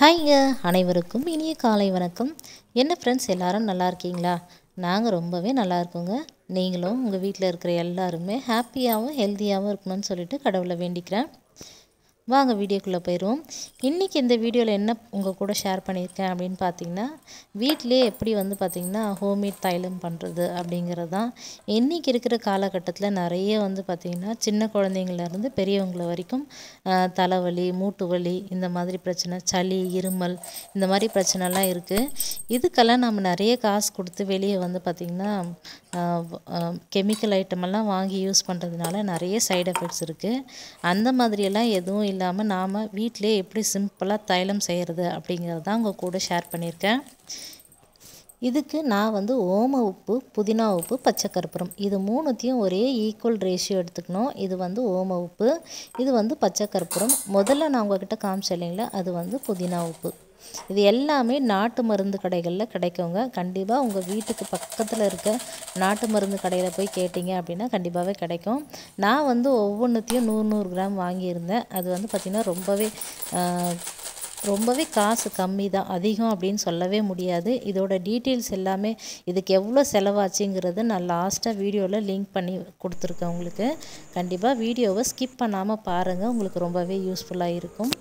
ஹாய்ங்க அனைவருக்கும் இனிய காலை வணக்கம் என்ன ஃப்ரெண்ட்ஸ் எல்லோரும் நல்லா இருக்கீங்களா நாங்கள் ரொம்பவே நல்லா இருக்கோங்க நீங்களும் உங்கள் வீட்டில் இருக்கிற எல்லாருமே ஹாப்பியாகவும் ஹெல்த்தியாகவும் இருக்கணும்னு சொல்லிட்டு கடவுளை வேண்டிக்கிறேன் வாங்க வீடியோக்குள்ளே போயிடுவோம் இன்றைக்கி இந்த வீடியோவில் என்ன உங்கள் கூட ஷேர் பண்ணியிருக்கேன் அப்படின்னு பார்த்தீங்கன்னா வீட்டிலே எப்படி வந்து பார்த்திங்கன்னா ஹோம்மேட் தைலம் பண்ணுறது அப்படிங்கிறது தான் இன்றைக்கி இருக்கிற காலகட்டத்தில் நிறைய வந்து பார்த்திங்கன்னா சின்ன குழந்தைங்கள்லேருந்து பெரியவங்களை வரைக்கும் தலைவலி மூட்டு வலி இந்த மாதிரி பிரச்சனை சளி இருமல் இந்த மாதிரி பிரச்சனைலாம் இருக்குது இதுக்கெல்லாம் நம்ம நிறைய காசு கொடுத்து வெளியே வந்து பார்த்திங்கன்னா கெமிக்கல் ஐட்டமெல்லாம் வாங்கி யூஸ் பண்ணுறதுனால நிறைய சைடு எஃபெக்ட்ஸ் இருக்குது அந்த மாதிரியெல்லாம் எதுவும் இல்லாமல் நாம் வீட்டிலே எப்படி சிம்பிளாக தைலம் செய்கிறது அப்படிங்கிறது தான் உங்கள் கூட ஷேர் பண்ணியிருக்கேன் இதுக்கு நான் வந்து ஓம உப்பு புதினா உப்பு பச்சை கற்பூரம் இது மூணுத்தையும் ஒரே ஈக்குவல் ரேஷியோ எடுத்துக்கணும் இது வந்து ஓம உப்பு இது வந்து பச்சை கற்பூரம் முதல்ல நான் உங்ககிட்ட காமிச்சேன் இல்லைங்களா அது வந்து புதினா உப்பு இது எல்லாமே நாட்டு மருந்து கடைகளில் கிடைக்குங்க கண்டிப்பாக உங்கள் வீட்டுக்கு பக்கத்தில் இருக்க நாட்டு மருந்து கடையில் போய் கேட்டிங்க அப்படின்னா கண்டிப்பாகவே கிடைக்கும் நான் வந்து ஒவ்வொன்றுத்தையும் நூறு நூறு கிராம் வாங்கியிருந்தேன் அது வந்து பார்த்திங்கன்னா ரொம்பவே ரொம்பவே காசு கம்மி தான் அதிகம் அப்படின்னு சொல்லவே முடியாது இதோட டீட்டெயில்ஸ் எல்லாமே இதுக்கு எவ்வளோ செலவாச்சுங்கிறது நான் லாஸ்ட்டாக வீடியோவில் லிங்க் பண்ணி கொடுத்துருக்கேன் உங்களுக்கு கண்டிப்பாக வீடியோவை ஸ்கிப் பண்ணாமல் பாருங்கள் உங்களுக்கு ரொம்பவே யூஸ்ஃபுல்லாக இருக்கும்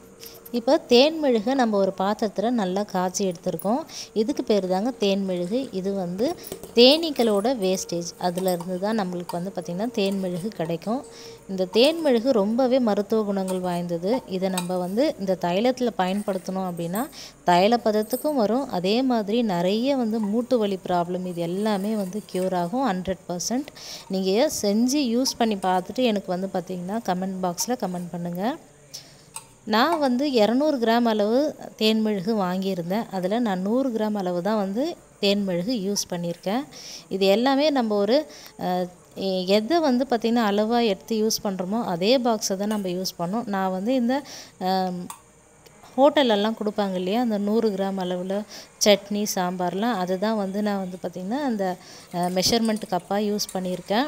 இப்போ தேன்மெழுகு நம்ம ஒரு பாத்திரத்தில் நல்லா காய்ச்சி எடுத்திருக்கோம் இதுக்கு பேர் தாங்க தேன்மெழுகு இது வந்து தேனீக்களோட வேஸ்டேஜ் அதிலிருந்து தான் நம்மளுக்கு வந்து பார்த்திங்கன்னா தேன்மெழுகு கிடைக்கும் இந்த தேன்மெழுகு ரொம்பவே மருத்துவ குணங்கள் வாய்ந்தது இதை நம்ம வந்து இந்த தைலத்தில் பயன்படுத்தணும் அப்படின்னா தைல பதத்துக்கும் வரும் அதே மாதிரி நிறைய வந்து மூட்டு வலி ப்ராப்ளம் இது எல்லாமே வந்து க்யூர் ஆகும் ஹண்ட்ரட் பர்சன்ட் நீங்கள் செஞ்சு யூஸ் பண்ணி பார்த்துட்டு எனக்கு வந்து பார்த்திங்கன்னா கமெண்ட் பாக்ஸில் கமெண்ட் பண்ணுங்கள் நான் வந்து இரநூறு கிராம் அளவு தேன்மெழுகு வாங்கியிருந்தேன் அதில் நான் நூறு கிராம் அளவு தான் வந்து தேன்மெழுகு யூஸ் பண்ணியிருக்கேன் இது எல்லாமே நம்ம ஒரு எதை வந்து பார்த்திங்கன்னா அளவாக எடுத்து யூஸ் பண்ணுறோமோ அதே பாக்ஸை தான் நம்ம யூஸ் பண்ணோம் நான் வந்து இந்த ஹோட்டலெல்லாம் கொடுப்பாங்க இல்லையா அந்த நூறு கிராம் அளவில் சட்னி சாம்பார்லாம் அதுதான் வந்து நான் வந்து பார்த்திங்கன்னா அந்த மெஷர்மெண்ட் கப்பாக யூஸ் பண்ணியிருக்கேன்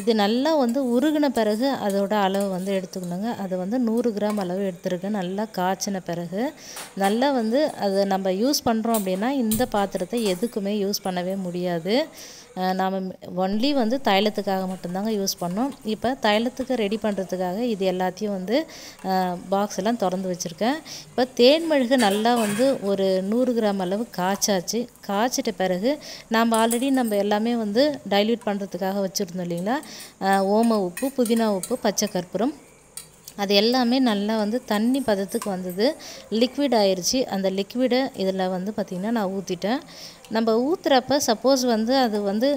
இது நல்லா வந்து உருகின பிறகு அதோட அளவு வந்து எடுத்துக்கணுங்க அது வந்து நூறு கிராம் அளவு எடுத்துருக்கேன் நல்லா காய்ச்சின பிறகு நல்லா வந்து அதை நம்ம யூஸ் பண்ணுறோம் அப்படின்னா இந்த பாத்திரத்தை எதுக்குமே யூஸ் பண்ணவே முடியாது நாம் ஒன்லி வந்து தைலத்துக்காக மட்டும்தாங்க யூஸ் பண்ணோம் இப்போ தைலத்துக்கு ரெடி பண்ணுறதுக்காக இது எல்லாத்தையும் வந்து பாக்ஸ் எல்லாம் திறந்து வச்சுருக்கேன் இப்போ தேன் மெழுகு நல்லா வந்து ஒரு நூறு கிராம் அளவு காய்ச்சாச்சு காய்ச்சிட்ட பிறகு நாம் ஆல்ரெடி நம்ம எல்லாமே வந்து டைல்யூட் பண்ணுறதுக்காக வச்சுருந்தோம் இல்லைங்களா ஓம உப்பு புதினா உப்பு பச்சை கற்பூரம் அது எல்லாமே நல்லா வந்து தண்ணி பதத்துக்கு வந்தது லிக்விட் ஆயிடுச்சு அந்த லிக்விடை இதில் வந்து பார்த்திங்கன்னா நான் ஊற்றிட்டேன் நம்ம ஊற்றுறப்ப சப்போஸ் வந்து அது வந்து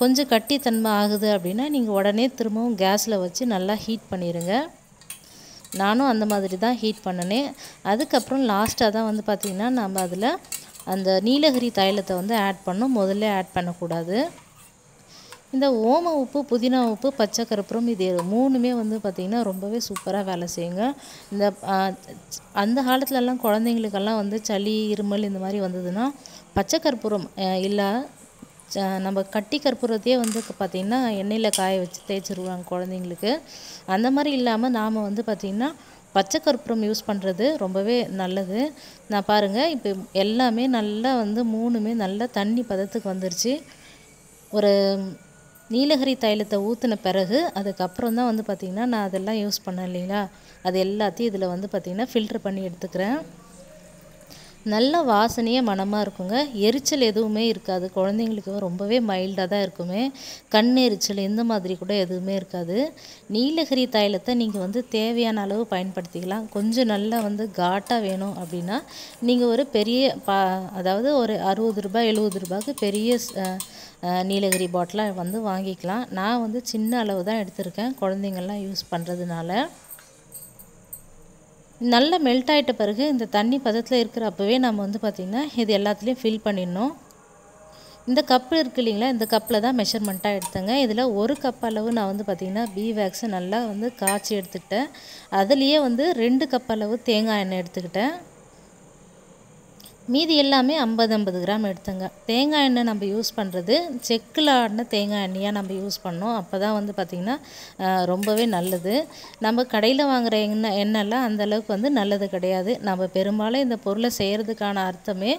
கொஞ்சம் கட்டித்தன்மை ஆகுது அப்படின்னா நீங்கள் உடனே திரும்பவும் கேஸில் வச்சு நல்லா ஹீட் பண்ணிடுங்க நானும் அந்த மாதிரி தான் ஹீட் பண்ணினேன் அதுக்கப்புறம் லாஸ்ட்டாக தான் வந்து பார்த்திங்கன்னா நம்ம அதில் அந்த நீலகிரி தைலத்தை வந்து ஆட் பண்ணும் முதல்ல ஆட் பண்ணக்கூடாது இந்த ஓம உப்பு புதினா உப்பு பச்சை கருப்புறம் இது மூணுமே வந்து பார்த்திங்கன்னா ரொம்பவே சூப்பராக வேலை செய்யுங்க இந்த அந்த காலத்துலலாம் குழந்தைங்களுக்கெல்லாம் வந்து சளி இருமல் இந்த மாதிரி வந்ததுன்னா பச்சை கற்பூரம் இல்லை நம்ம கட்டி கற்பூரத்தையே வந்து பார்த்திங்கன்னா எண்ணெயில் காய வச்சு தேய்ச்சிருவாங்க குழந்தைங்களுக்கு அந்த மாதிரி இல்லாமல் நாம் வந்து பார்த்திங்கன்னா பச்சை கற்பூரம் யூஸ் பண்ணுறது ரொம்பவே நல்லது நான் பாருங்கள் இப்போ எல்லாமே நல்லா வந்து மூணுமே நல்லா தண்ணி பதத்துக்கு வந்துருச்சு ஒரு நீலகிரி தைலத்தை ஊற்றின பிறகு அதுக்கப்புறம் தான் வந்து பார்த்திங்கன்னா நான் அதெல்லாம் யூஸ் பண்ணேன் இல்லைங்களா அது எல்லாத்தையும் இதில் வந்து பார்த்திங்கன்னா ஃபில்ட்ரு பண்ணி எடுத்துக்கிறேன் நல்ல வாசனையே மனமாக இருக்குங்க எரிச்சல் எதுவுமே இருக்காது குழந்தைங்களுக்கு ரொம்பவே மைல்டாக தான் இருக்குமே கண் எரிச்சல் இந்த மாதிரி கூட எதுவுமே இருக்காது நீலகிரி தைலத்தை நீங்கள் வந்து தேவையான அளவு பயன்படுத்திக்கலாம் கொஞ்சம் நல்லா வந்து காட்டாக வேணும் அப்படின்னா நீங்கள் ஒரு பெரிய பா அதாவது ஒரு அறுபது ரூபாய் எழுபது ரூபாய்க்கு பெரிய நீலகிரி பாட்டிலாக வந்து வாங்கிக்கலாம் நான் வந்து சின்ன அளவு தான் எடுத்திருக்கேன் குழந்தைங்கள்லாம் யூஸ் பண்ணுறதுனால நல்லா மெல்ட் ஆகிட்ட பிறகு இந்த தண்ணி பதத்தில் இருக்கிறப்பவே நம்ம வந்து பார்த்திங்கன்னா இது எல்லாத்துலேயும் ஃபில் பண்ணிடணும் இந்த கப்பு இருக்குது இல்லைங்களா இந்த கப்பில் தான் மெஷர்மெண்ட்டாக எடுத்தேங்க இதில் ஒரு கப் அளவு நான் வந்து பார்த்திங்கன்னா பீ வேக்ஸை நல்லா வந்து காய்ச்சி எடுத்துக்கிட்டேன் அதுலேயே வந்து ரெண்டு கப் அளவு தேங்காய் எண்ணெய் எடுத்துக்கிட்டேன் மீதி எல்லாமே ஐம்பது ஐம்பது கிராம் எடுத்துங்க தேங்காய் எண்ணெய் நம்ம யூஸ் பண்ணுறது செக்கில் ஆடின தேங்காய் எண்ணெயாக நம்ம யூஸ் பண்ணோம் அப்போ தான் வந்து பார்த்திங்கன்னா ரொம்பவே நல்லது நம்ம கடையில் வாங்குகிற எண்ணெய் எண்ணெய்லாம் அந்தளவுக்கு வந்து நல்லது கிடையாது நம்ம பெரும்பாலும் இந்த பொருளை செய்கிறதுக்கான அர்த்தமே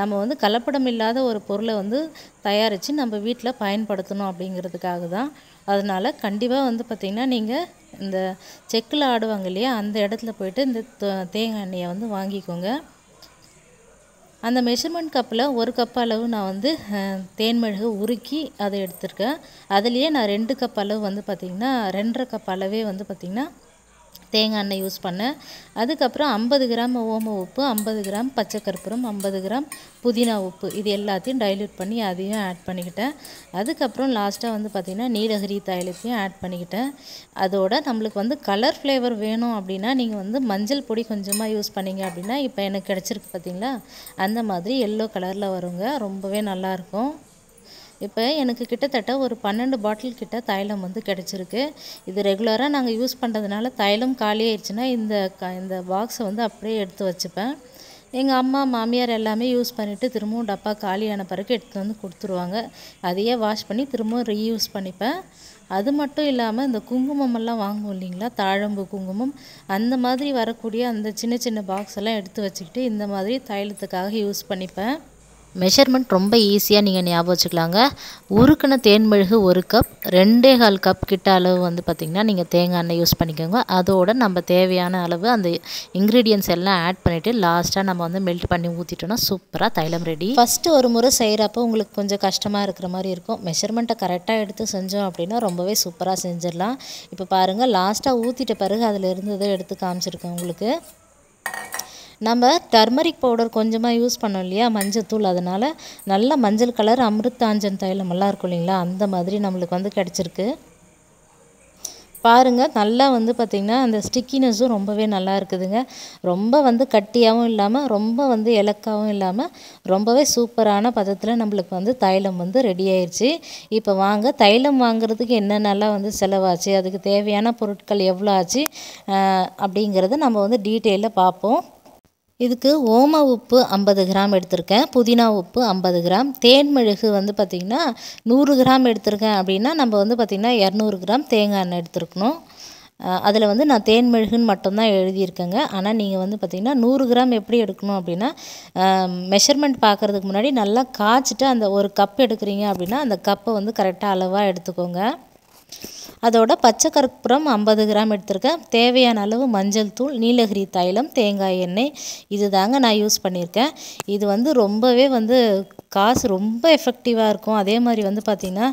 நம்ம வந்து கலப்படம் இல்லாத ஒரு பொருளை வந்து தயாரித்து நம்ம வீட்டில் பயன்படுத்தணும் அப்படிங்கிறதுக்காக தான் அதனால் கண்டிப்பாக வந்து பார்த்திங்கன்னா நீங்கள் இந்த செக்கில் ஆடுவாங்க இல்லையா அந்த இடத்துல போய்ட்டு இந்த தேங்காய் எண்ணெயை வந்து வாங்கிக்கோங்க அந்த மெஷர்மெண்ட் கப்பில் ஒரு கப் அளவு நான் வந்து தேன் மிளகு உருக்கி அதை எடுத்திருக்கேன் அதுலேயே நான் ரெண்டு கப் அளவு வந்து பார்த்திங்கன்னா ரெண்டரை கப் அளவே வந்து பார்த்திங்கன்னா தேங்காய் எண்ணெய் யூஸ் பண்ணேன் அதுக்கப்புறம் ஐம்பது கிராம் ஓம உப்பு ஐம்பது கிராம் பச்சை கற்பூரம் ஐம்பது கிராம் புதினா உப்பு இது எல்லாத்தையும் டைல்யூட் பண்ணி அதையும் ஆட் பண்ணிக்கிட்டேன் அதுக்கப்புறம் லாஸ்ட்டாக வந்து பார்த்திங்கன்னா நீலகிரி தைலத்தையும் ஆட் பண்ணிக்கிட்டேன் அதோட நம்மளுக்கு வந்து கலர் ஃப்ளேவர் வேணும் அப்படின்னா நீங்கள் வந்து மஞ்சள் பொடி கொஞ்சமாக யூஸ் பண்ணிங்க அப்படின்னா இப்போ எனக்கு கிடச்சிருக்கு பார்த்திங்களா அந்த மாதிரி எல்லோ கலரில் வருங்க ரொம்பவே நல்லாயிருக்கும் இப்போ எனக்கு கிட்டத்தட்ட ஒரு பன்னெண்டு பாட்டில் கிட்ட தைலம் வந்து கிடச்சிருக்கு இது ரெகுலராக நாங்கள் யூஸ் பண்ணுறதுனால தைலம் காலி ஆயிடுச்சுன்னா இந்த க இந்த பாக்ஸை வந்து அப்படியே எடுத்து வச்சுப்பேன் எங்கள் அம்மா மாமியார் எல்லாமே யூஸ் பண்ணிவிட்டு திரும்பவும் டப்பா காலியான பிறகு எடுத்து வந்து கொடுத்துருவாங்க அதையே வாஷ் பண்ணி திரும்பவும் ரீயூஸ் பண்ணிப்பேன் அது மட்டும் இல்லாமல் இந்த குங்குமமெல்லாம் வாங்குவோம் இல்லைங்களா தாழம்பு குங்குமம் அந்த மாதிரி வரக்கூடிய அந்த சின்ன சின்ன பாக்ஸ் எல்லாம் எடுத்து வச்சுக்கிட்டு இந்த மாதிரி தைலத்துக்காக யூஸ் பண்ணிப்பேன் மெஷர்மெண்ட் ரொம்ப ஈஸியாக நீங்கள் ஞாபகம் வச்சுக்கலாங்க உருக்குன தேன்மெழுகு ஒரு கப் ரெண்டே கால் கப் கிட்ட அளவு வந்து பார்த்திங்கன்னா நீங்கள் தேங்காய் எண்ணெய் யூஸ் பண்ணிக்கோங்க அதோட நம்ம தேவையான அளவு அந்த இன்க்ரீடியன்ஸ் எல்லாம் ஆட் பண்ணிவிட்டு லாஸ்ட்டாக நம்ம வந்து மெல்ட் பண்ணி ஊற்றிட்டோன்னா சூப்பராக தைலம் ரெடி ஃபஸ்ட்டு ஒரு முறை செய்கிறப்போ உங்களுக்கு கொஞ்சம் கஷ்டமாக இருக்கிற மாதிரி இருக்கும் மெஷர்மெண்ட்டை கரெக்டாக எடுத்து செஞ்சோம் அப்படின்னா ரொம்பவே சூப்பராக செஞ்சிடலாம் இப்போ பாருங்கள் லாஸ்ட்டாக ஊற்றிட்ட பிறகு அதில் இருந்ததை எடுத்து காமிச்சிருக்கேன் உங்களுக்கு நம்ம டர்மரிக் பவுடர் கொஞ்சமாக யூஸ் பண்ணோம் இல்லையா மஞ்சத்தூள் அதனால் நல்ல மஞ்சள் கலர் அமிர்தாஞ்சன் தைலமெல்லாம் இருக்கும் இல்லைங்களா அந்த மாதிரி நம்மளுக்கு வந்து கிடச்சிருக்கு பாருங்கள் நல்லா வந்து பார்த்திங்கன்னா அந்த ஸ்டிக்கினஸும் ரொம்பவே நல்லா இருக்குதுங்க ரொம்ப வந்து கட்டியாகவும் இல்லாமல் ரொம்ப வந்து இலக்காகவும் இல்லாமல் ரொம்பவே சூப்பரான பதத்தில் நம்மளுக்கு வந்து தைலம் வந்து ரெடி ஆயிடுச்சு இப்போ வாங்க தைலம் வாங்குறதுக்கு என்னென்னலாம் வந்து செலவாச்சு அதுக்கு தேவையான பொருட்கள் எவ்வளோ ஆச்சு அப்படிங்கிறத நம்ம வந்து டீட்டெயிலில் பார்ப்போம் இதுக்கு ஓம உப்பு ஐம்பது கிராம் எடுத்திருக்கேன் புதினா உப்பு ஐம்பது கிராம் தேன் மெழுகு வந்து பார்த்திங்கன்னா நூறு கிராம் எடுத்திருக்கேன் அப்படின்னா நம்ம வந்து பார்த்திங்கன்னா இரநூறு கிராம் தேங்காய் எண்ணெய் எடுத்துருக்கணும் அதில் வந்து நான் தேன் மெழுகுன்னு மட்டும்தான் எழுதியிருக்கேங்க ஆனால் நீங்கள் வந்து பார்த்திங்கன்னா நூறு கிராம் எப்படி எடுக்கணும் அப்படின்னா மெஷர்மெண்ட் பார்க்குறதுக்கு முன்னாடி நல்லா காய்ச்சிட்டு அந்த ஒரு கப் எடுக்கிறீங்க அப்படின்னா அந்த கப்பை வந்து கரெக்டாக அளவாக எடுத்துக்கோங்க அதோட பச்சை கற்பூரம் ஐம்பது கிராம் எடுத்திருக்கேன் தேவையான அளவு மஞ்சள் தூள் நீலகிரி தைலம் தேங்காய் எண்ணெய் இது தாங்க நான் யூஸ் பண்ணியிருக்கேன் இது வந்து ரொம்பவே வந்து காசு ரொம்ப எஃபெக்டிவாக இருக்கும் அதே மாதிரி வந்து பார்த்திங்கன்னா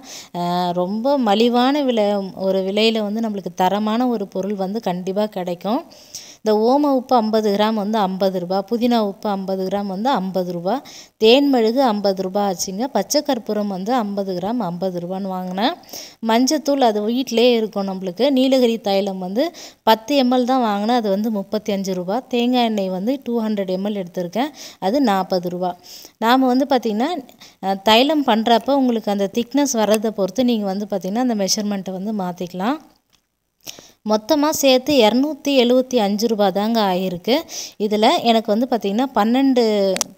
ரொம்ப மலிவான விலை ஒரு விலையில் வந்து நம்மளுக்கு தரமான ஒரு பொருள் வந்து கண்டிப்பாக கிடைக்கும் இந்த ஓம உப்பு ஐம்பது கிராம் வந்து ஐம்பது ரூபா புதினா உப்பு ஐம்பது கிராம் வந்து ஐம்பது ரூபா தேன் மெழுகு ஐம்பது ரூபா ஆச்சுங்க பச்சை கற்பூரம் வந்து ஐம்பது கிராம் ஐம்பது ரூபான்னு வாங்கினேன் மஞ்சத்தூள் அது வீட்டிலே இருக்கும் நம்மளுக்கு நீலகிரி தைலம் வந்து பத்து எம்எல் தான் வாங்கினேன் அது வந்து முப்பத்தி அஞ்சு ரூபா தேங்காய் எண்ணெய் வந்து டூ ஹண்ட்ரட் எம்எல் எடுத்திருக்கேன் அது நாற்பது ரூபா நாம் வந்து பார்த்திங்கன்னா தைலம் பண்ணுறப்ப உங்களுக்கு அந்த திக்னஸ் வர்றதை பொறுத்து நீங்கள் வந்து பார்த்திங்கன்னா அந்த மெஷர்மெண்ட்டை வந்து மாற்றிக்கலாம் மொத்தமாக சேர்த்து இரநூத்தி எழுபத்தி அஞ்சு ரூபா தாங்க ஆகிருக்கு இதில் எனக்கு வந்து பார்த்திங்கன்னா பன்னெண்டு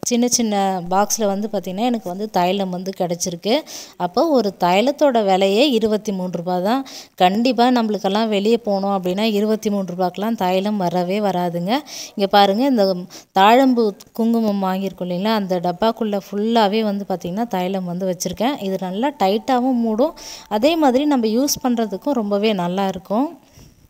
சின்ன சின்ன பாக்ஸில் வந்து பார்த்திங்கன்னா எனக்கு வந்து தைலம் வந்து கிடச்சிருக்கு அப்போ ஒரு தைலத்தோட விலையே இருபத்தி மூணு ரூபா தான் கண்டிப்பாக நம்மளுக்கெல்லாம் வெளியே போனோம் அப்படின்னா இருபத்தி மூணு ரூபாக்கெலாம் தைலம் வரவே வராதுங்க இங்கே பாருங்கள் இந்த தாழம்பு குங்குமம் வாங்கியிருக்கோம் இல்லைங்களா அந்த டப்பாக்குள்ளே ஃபுல்லாகவே வந்து பார்த்திங்கன்னா தைலம் வந்து வச்சுருக்கேன் இது நல்லா டைட்டாகவும் மூடும் அதே மாதிரி நம்ம யூஸ் பண்ணுறதுக்கும் ரொம்பவே நல்லாயிருக்கும்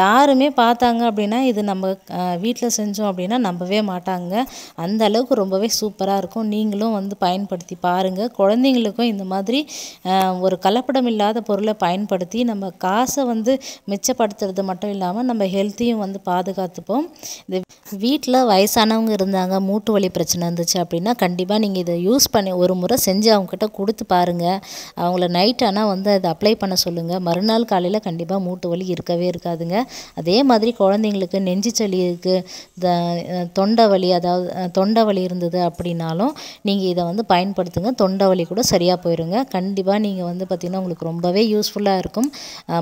யாருமே பார்த்தாங்க அப்படின்னா இது நம்ம வீட்டில் செஞ்சோம் அப்படின்னா நம்பவே மாட்டாங்க அந்த அளவுக்கு ரொம்பவே சூப்பராக இருக்கும் நீங்களும் வந்து பயன்படுத்தி பாருங்கள் குழந்தைங்களுக்கும் இந்த மாதிரி ஒரு கலப்படம் இல்லாத பொருளை பயன்படுத்தி நம்ம காசை வந்து மிச்சப்படுத்துறது மட்டும் இல்லாமல் நம்ம ஹெல்த்தையும் வந்து பாதுகாத்துப்போம் இந்த வீட்டில் வயசானவங்க இருந்தாங்க மூட்டு வலி பிரச்சனை இருந்துச்சு அப்படின்னா கண்டிப்பாக நீங்கள் இதை யூஸ் பண்ணி ஒரு முறை செஞ்சு அவங்கக்கிட்ட கொடுத்து பாருங்கள் அவங்கள நைட் ஆனால் வந்து அதை அப்ளை பண்ண சொல்லுங்கள் மறுநாள் காலையில் கண்டிப்பாக மூட்டு வலி இருக்கவே இருக்காதுங்க அதே மாதிரி குழந்தைங்களுக்கு நெஞ்சு சளி இருக்குது தொண்டை வலி அதாவது தொண்டை வலி இருந்தது அப்படின்னாலும் நீங்கள் இதை வந்து பயன்படுத்துங்க தொண்டை வலி கூட சரியாக போயிருங்க கண்டிப்பாக நீங்கள் வந்து பார்த்திங்கன்னா உங்களுக்கு ரொம்பவே யூஸ்ஃபுல்லாக இருக்கும்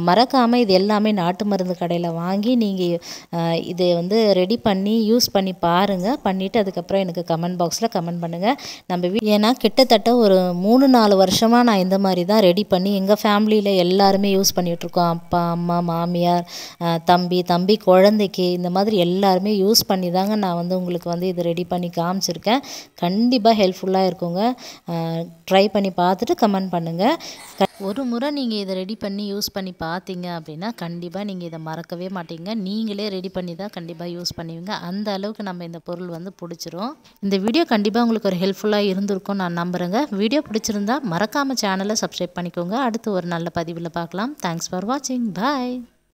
மறக்காமல் இது எல்லாமே நாட்டு மருந்து கடையில் வாங்கி நீங்கள் இதை வந்து ரெடி பண்ணி யூஸ் பண்ணி பாருங்கள் பண்ணிவிட்டு அதுக்கப்புறம் எனக்கு கமெண்ட் பாக்ஸில் கமெண்ட் பண்ணுங்கள் நம்ம வீ ஏன்னா கிட்டத்தட்ட ஒரு மூணு நாலு வருஷமாக நான் இந்த மாதிரி தான் ரெடி பண்ணி எங்கள் ஃபேமிலியில் எல்லாருமே யூஸ் பண்ணிகிட்ருக்கோம் அப்பா அம்மா மாமியார் தம்பி தம்பி குழந்தைக்கு இந்த மாதிரி எல்லாருமே யூஸ் பண்ணி தாங்க நான் வந்து உங்களுக்கு வந்து இது ரெடி பண்ணி காமிச்சிருக்கேன் கண்டிப்பாக ஹெல்ப்ஃபுல்லாக இருக்குங்க ட்ரை பண்ணி பார்த்துட்டு கமெண்ட் பண்ணுங்கள் ஒரு முறை நீங்கள் இதை ரெடி பண்ணி யூஸ் பண்ணி பார்த்தீங்க அப்படின்னா கண்டிப்பாக நீங்கள் இதை மறக்கவே மாட்டீங்க நீங்களே ரெடி பண்ணி தான் கண்டிப்பாக யூஸ் பண்ணுவீங்க அந்த அளவுக்கு நம்ம இந்த பொருள் வந்து பிடிச்சிரும் இந்த வீடியோ கண்டிப்பாக உங்களுக்கு ஒரு ஹெல்ப்ஃபுல்லாக இருந்திருக்கும் நான் நம்புகிறேங்க வீடியோ பிடிச்சிருந்தா மறக்காமல் சேனலை சப்ஸ்கிரைப் பண்ணிக்கோங்க அடுத்து ஒரு நல்ல பதிவில் பார்க்கலாம் தேங்க்ஸ் ஃபார் வாட்சிங் பாய்